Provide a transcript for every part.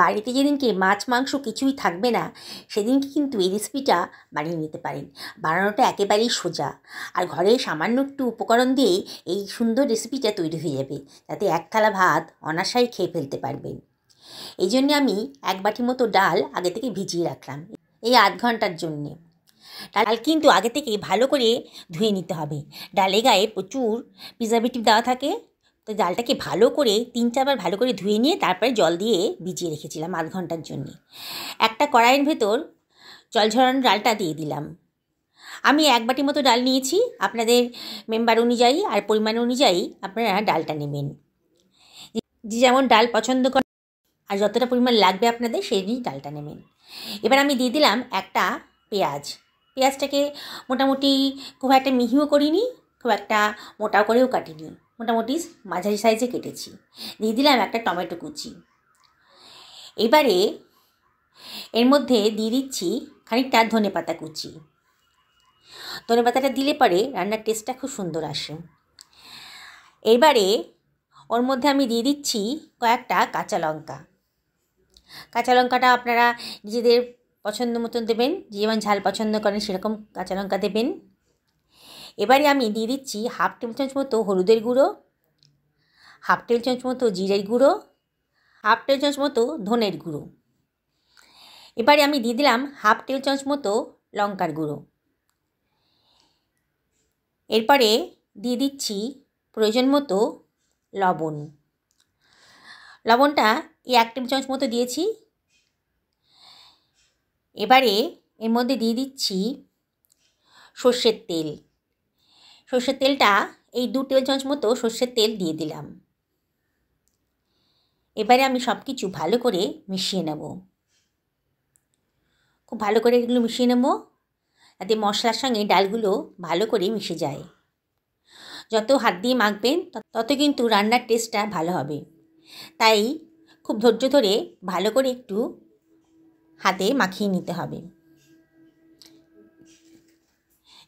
বাড়িতে যেদিনকে মাছ মাংস কিছুই থাকবে না সেদিনকে কিন্তু এই রেসিপিটা বানিয়ে নিতে পারেন বানানোটা একেবারেই সোজা আর ঘরে সামান্য একটু উপকরণ দিয়ে এই সুন্দর রেসিপিটা তৈরি হয়ে যাবে যাতে এক থালা ভাত অনাশাই খেয়ে ফেলতে পারবেন এই জন্যে আমি এক বাটি মতো ডাল আগে থেকে ভিজিয়ে রাখলাম এই আধ ঘন্টার জন্যে ডাল কিন্তু আগে থেকে ভালো করে ধুয়ে নিতে হবে ডালে গায়ে প্রচুর প্রিজারভেটিভ দেওয়া থাকে তো ডালটাকে ভালো করে তিন চারবার ভালো করে ধুয়ে নিয়ে তারপরে জল দিয়ে ভিজিয়ে রেখেছিলাম আধ ঘন্টার জন্যে একটা কড়াইয়ের ভেতর জল ঝরানোর ডালটা দিয়ে দিলাম আমি এক বাটি মতো ডাল নিয়েছি আপনাদের মেম্বার অনুযায়ী আর পরিমাণ অনুযায়ী আপনারা ডালটা নেবেন যে যেমন ডাল পছন্দ করেন আর যতটা পরিমাণ লাগবে আপনাদের সেই ডালটা নেবেন এবার আমি দিয়ে দিলাম একটা পেঁয়াজ পেঁয়াজটাকে মোটামুটি খুব একটা মিহিও করিনি খুব একটা মোটাও করেও কাটিনি মোটামুটি মাঝারি সাইজে কেটেছি দিয়ে দিলাম একটা টমেটো কুচি এবারে এর মধ্যে দিয়ে দিচ্ছি খানিকটা ধনে পাতা কুচি ধনে পাতাটা দিলে পরে রান্নার টেস্টটা খুব সুন্দর আসে এবারে ওর মধ্যে আমি দিয়ে দিচ্ছি কয়েকটা কাঁচা লঙ্কা কাঁচা লঙ্কাটা আপনারা নিজেদের পছন্দ মতন দেবেন যেমন ঝাল পছন্দ করেন সেরকম কাঁচা লঙ্কা দেবেন এবারে আমি দিয়ে দিচ্ছি হাফ টেবিল চামচ মতো হলুদের গুঁড়ো হাফ টেবিল চামচ মতো জিরের গুঁড়ো হাফ টেবিল চামচ মতো ধনের গুঁড়ো এবারে আমি দিয়ে দিলাম হাফ টেবিল চামচ মতো লঙ্কার গুঁড়ো এরপরে দিয়ে দিচ্ছি প্রয়োজন মতো লবণ লবণটা এই এক টেবিল চামচ মতো দিয়েছি এবারে এর মধ্যে দিয়ে দিচ্ছি সর্ষের তেল সর্ষের তেলটা এই দু টেবিল চামচ মতো সর্ষের তেল দিয়ে দিলাম এবারে আমি সব কিছু ভালো করে মিশিয়ে নেব খুব ভালো করে এগুলো মিশিয়ে নেব যাতে মশলার সঙ্গে ডালগুলো ভালো করে মিশে যায় যত হাত দিয়ে মাখবেন তত কিন্তু রান্নার টেস্টটা ভালো হবে তাই খুব ধৈর্য ধরে ভালো করে একটু হাতে মাখিয়ে নিতে হবে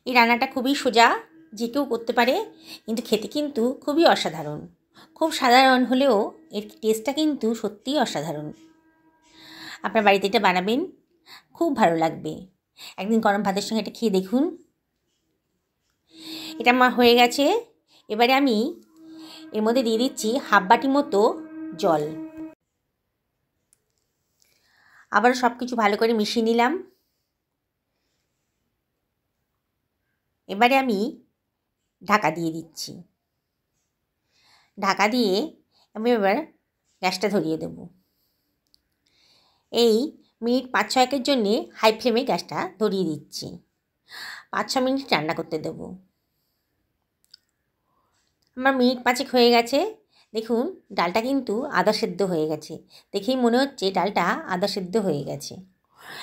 এই রান্নাটা খুবই সোজা যে কেউ করতে পারে কিন্তু খেতে কিন্তু খুবই অসাধারণ খুব সাধারণ হলেও এর টেস্টটা কিন্তু সত্যিই অসাধারণ আপনার বাড়িতে এটা বানাবেন খুব ভালো লাগবে একদিন গরম ভাতের সঙ্গে এটা খেয়ে দেখুন এটা আমার হয়ে গেছে এবারে আমি এর মধ্যে দিয়ে দিচ্ছি হাফ বাটি মতো জল আবার সব কিছু ভালো করে মিশিয়ে নিলাম এবারে আমি ঢাকা দিয়ে দিচ্ছি ঢাকা দিয়ে আমি এবার গ্যাসটা ধরিয়ে দেব এই মিনিট পাঁচ ছয়েকের জন্যে হাই ফ্লেমে গ্যাসটা ধরিয়ে দিচ্ছি পাঁচ ছ মিনিট রান্না করতে দেব আমার মিনিট পাঁচেক হয়ে গেছে দেখুন ডালটা কিন্তু আদা সেদ্ধ হয়ে গেছে দেখেই মনে হচ্ছে ডালটা আদা সেদ্ধ হয়ে গেছে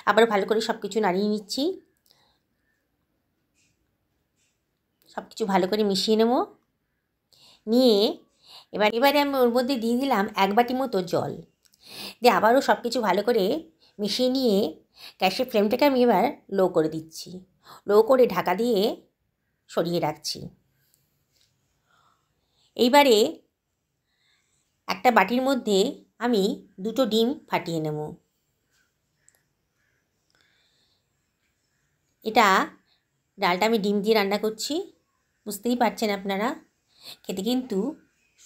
আবার ভালো করে সব কিছু নাড়িয়ে নিচ্ছি সব কিছু ভালো করে মিশিয়ে নেব নিয়ে এবার এবারে আমি ওর মধ্যে দিয়ে দিলাম এক বাটি মতো জল দিয়ে আবারও সব কিছু ভালো করে মিশিয়ে নিয়ে গ্যাসের ফ্লেমটাকে আমি এবার লো করে দিচ্ছি লো করে ঢাকা দিয়ে সরিয়ে রাখছি এইবারে একটা বাটির মধ্যে আমি দুটো ডিম ফাটিয়ে নেব এটা ডালটা আমি ডিম দিয়ে রান্না করছি বুঝতেই পারছেন আপনারা খেতে কিন্তু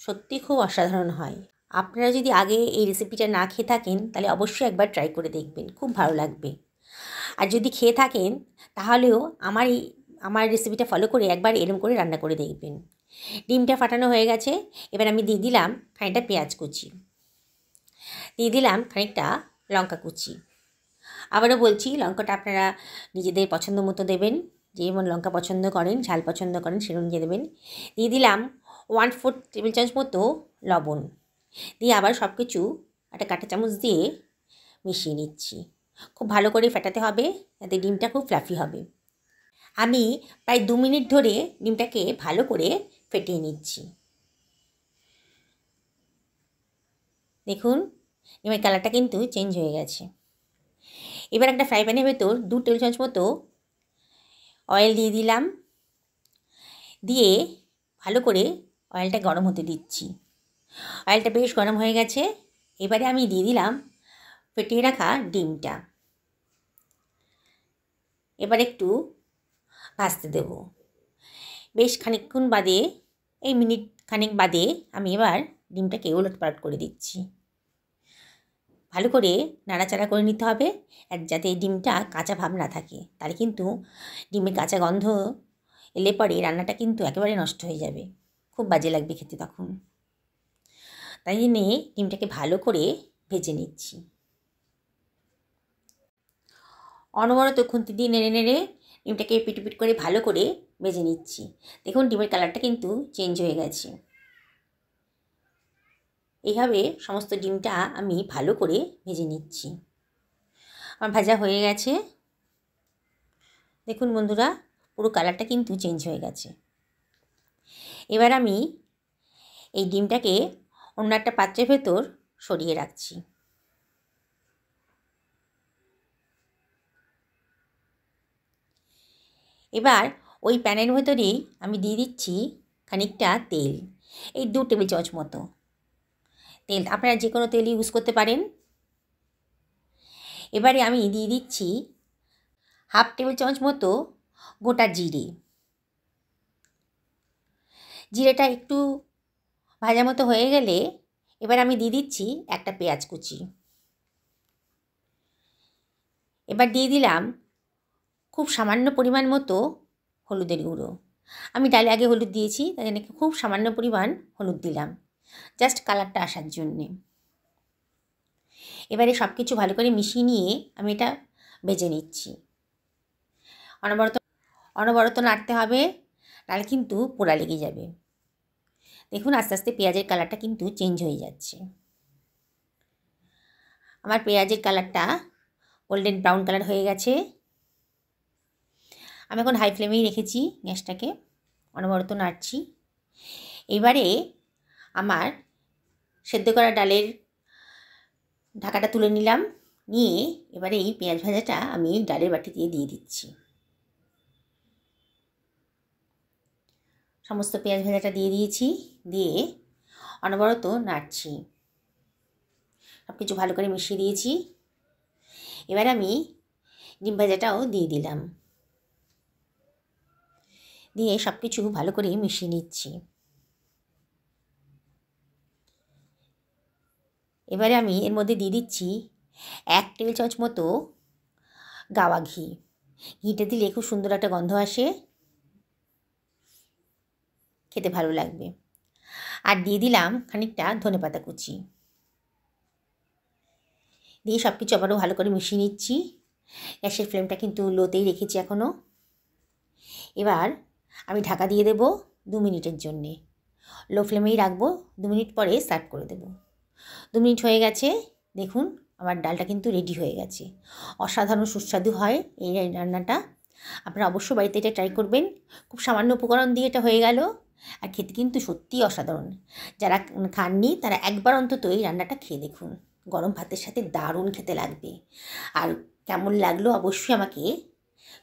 সত্যি খুব অসাধারণ হয় আপনারা যদি আগে এই রেসিপিটা না খেয়ে থাকেন তাহলে অবশ্যই একবার ট্রাই করে দেখবেন খুব ভালো লাগবে আর যদি খেয়ে থাকেন তাহলেও আমার এই আমার রেসিপিটা ফলো করে একবার এরম করে রান্না করে দেখবেন ডিমটা ফাটানো হয়ে গেছে এবার আমি দিয়ে দিলাম খানিকটা পেঁয়াজ কুচি দিয়ে দিলাম খানিকটা লঙ্কা কুচি আবারও বলছি লঙ্কাটা আপনারা নিজেদের পছন্দ মতো দেবেন যেমন লঙ্কা পছন্দ করেন ঝাল পছন্দ করেন সে অনুযায়ী দেবেন দিয়ে দিলাম ওয়ান ফোর টেবিল চামচ মতো লবণ দিয়ে আবার সব কিছু একটা কাঁটা চামচ দিয়ে মিশিয়ে নিচ্ছি খুব ভালো করে ফেটাতে হবে যাতে ডিমটা খুব ফ্লাফি হবে আমি প্রায় দু মিনিট ধরে ডিমটাকে ভালো করে ফেটিয়ে নিচ্ছি দেখুন ডিমের কালারটা কিন্তু চেঞ্জ হয়ে গেছে এবার একটা ফ্রাই প্যানের ভেতর দু টেবিল চামচ মতো অয়েল দিয়ে দিলাম দিয়ে ভালো করে অয়েলটা গরম হতে দিচ্ছি অয়েলটা বেশ গরম হয়ে গেছে এবারে আমি দিয়ে দিলাম ফেটিয়ে রাখা ডিমটা এবার একটু ভাজতে দেব বেশ খানিকক্ষণ বাদে এই মিনিট খানিক বাদে আমি এবার ডিমটাকে ওলট পালট করে দিচ্ছি ভালো করে নাড়াচাড়া করে নিতে হবে আর যাতে ডিমটা কাঁচা ভাব না থাকে তাহলে কিন্তু ডিমের কাঁচা গন্ধ এলে পরে রান্নাটা কিন্তু একেবারে নষ্ট হয়ে যাবে খুব বাজে লাগবে খেতে তখন তাই জন্যে ডিমটাকে ভালো করে ভেজে নিচ্ছি অনবরত খুন্তি দিয়ে নেড়ে নেড়ে ডিমটাকে পিটুপিট করে ভালো করে ভেজে নিচ্ছি দেখুন ডিমের কালারটা কিন্তু চেঞ্জ হয়ে গেছে এইভাবে সমস্ত ডিমটা আমি ভালো করে ভেজে নিচ্ছি আমার ভাজা হয়ে গেছে দেখুন বন্ধুরা পুরো কালারটা কিন্তু চেঞ্জ হয়ে গেছে এবার আমি এই ডিমটাকে অন্য একটা পাত্রের ভেতর সরিয়ে রাখছি এবার ওই প্যানের ভেতরেই আমি দিয়ে দিচ্ছি খানিকটা তেল এই দু টেবিল চামচ মতো তেল আপনারা যে কোনো তেল ইউজ করতে পারেন এবারে আমি দিয়ে দিচ্ছি হাফ টেবিল চামচ মতো গোটা জিরে জিরেটা একটু ভাজা মতো হয়ে গেলে এবার আমি দিয়ে দিচ্ছি একটা পেঁয়াজ কুচি এবার দিয়ে দিলাম খুব সামান্য পরিমাণ মতো হলুদের গুঁড়ো আমি ডালে আগে হলুদ দিয়েছি তাই জন্য খুব সামান্য পরিমাণ হলুদ দিলাম জাস্ট কালারটা আসার জন্যে এবারে সব কিছু ভালো করে মিশিয়ে নিয়ে আমি এটা বেজে নিচ্ছি অনবরত অনবরত নাড়তে হবে নাহলে কিন্তু পোড়া লেগে যাবে দেখুন আস্তে আস্তে পেঁয়াজের কালারটা কিন্তু চেঞ্জ হয়ে যাচ্ছে আমার পেঁয়াজের কালারটা গোল্ডেন ব্রাউন কালার হয়ে গেছে আমি এখন হাই ফ্লেমেই রেখেছি গ্যাসটাকে অনবরত নাড়ছি এবারে আমার সেদ্ধ করা ডালের ঢাকাটা তুলে নিলাম নিয়ে এবারে এই পেঁয়াজ ভাজাটা আমি ডালের বাটি দিয়ে দিয়ে দিচ্ছি সমস্ত পেঁয়াজ ভাজাটা দিয়ে দিয়েছি দিয়ে অনবরত নাড়ছি সব কিছু ভালো করে মিশিয়ে দিয়েছি এবার আমি ডিম ভাজাটাও দিয়ে দিলাম দিয়ে সব কিছু ভালো করে মিশিয়ে নিচ্ছি এবারে আমি এর মধ্যে দিয়ে দিচ্ছি এক টেবিল চামচ মতো গাওয়া ঘি ঘিটা দিলে খুব সুন্দর একটা গন্ধ আসে খেতে ভালো লাগবে আর দিয়ে দিলাম খানিকটা ধনে পাতা কুচি দিয়ে সব কিছু আবারও ভালো করে মিশিয়ে নিচ্ছি গ্যাসের ফ্লেমটা কিন্তু লোতেই রেখেছি এখনও এবার আমি ঢাকা দিয়ে দেব দু মিনিটের জন্যে লো ফ্লেমেই রাখবো দু মিনিট পরে সার্ভ করে দেবো দু মিনিট হয়ে গেছে দেখুন আমার ডালটা কিন্তু রেডি হয়ে গেছে অসাধারণ সুস্বাদু হয় এই রান্নাটা আপনারা অবশ্যই বাড়িতে এটা ট্রাই করবেন খুব সামান্য উপকরণ দিয়ে এটা হয়ে গেল আর খেতে কিন্তু সত্যিই অসাধারণ যারা খাননি তারা একবার অন্তত এই রান্নাটা খেয়ে দেখুন গরম ভাতের সাথে দারুণ খেতে লাগবে আর কেমন লাগলো অবশ্যই আমাকে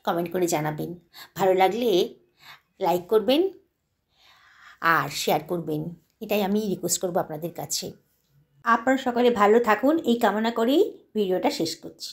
কমেন্ট করে জানাবেন ভালো লাগলে লাইক করবেন আর শেয়ার করবেন এটাই আমি রিকোয়েস্ট করবো আপনাদের কাছে আপনারা সকলে ভালো থাকুন এই কামনা করেই ভিডিওটা শেষ করছি